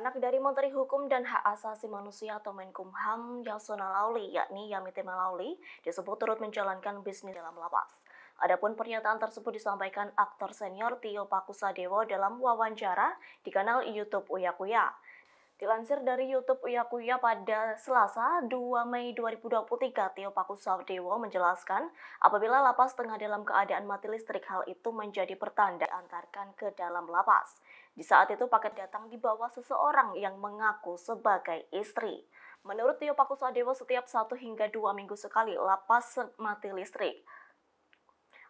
anak dari Menteri Hukum dan Hak Asasi Manusia atau Menkumham Yasona Lauli, yakni Yamite Melauli, disebut turut menjalankan bisnis dalam lapas. Adapun pernyataan tersebut disampaikan aktor senior Tio Pakusadewo dalam wawancara di kanal YouTube Uya Kuya. Dilansir dari YouTube Uyakuya pada Selasa 2 Mei 2023, Tio Pakusadewo menjelaskan apabila lapas tengah dalam keadaan mati listrik, hal itu menjadi pertanda antarkan ke dalam lapas. Di saat itu paket datang di bawah seseorang yang mengaku sebagai istri. Menurut Tio Pakusadewo, setiap satu hingga dua minggu sekali lapas mati listrik.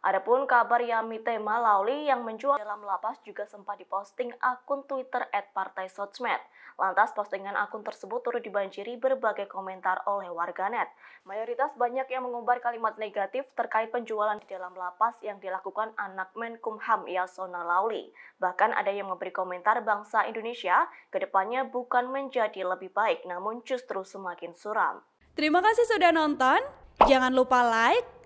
Adapun kabar Yami Tema Lauli yang menjual dalam lapas juga sempat diposting akun Twitter at Partai Sodsmed. Lantas postingan akun tersebut turut dibanjiri berbagai komentar oleh warganet. Mayoritas banyak yang mengumbar kalimat negatif terkait penjualan di dalam lapas yang dilakukan anak Menkumham Yasona Lauli. Bahkan ada yang memberi komentar bangsa Indonesia kedepannya bukan menjadi lebih baik namun justru semakin suram. Terima kasih sudah nonton. Jangan lupa like,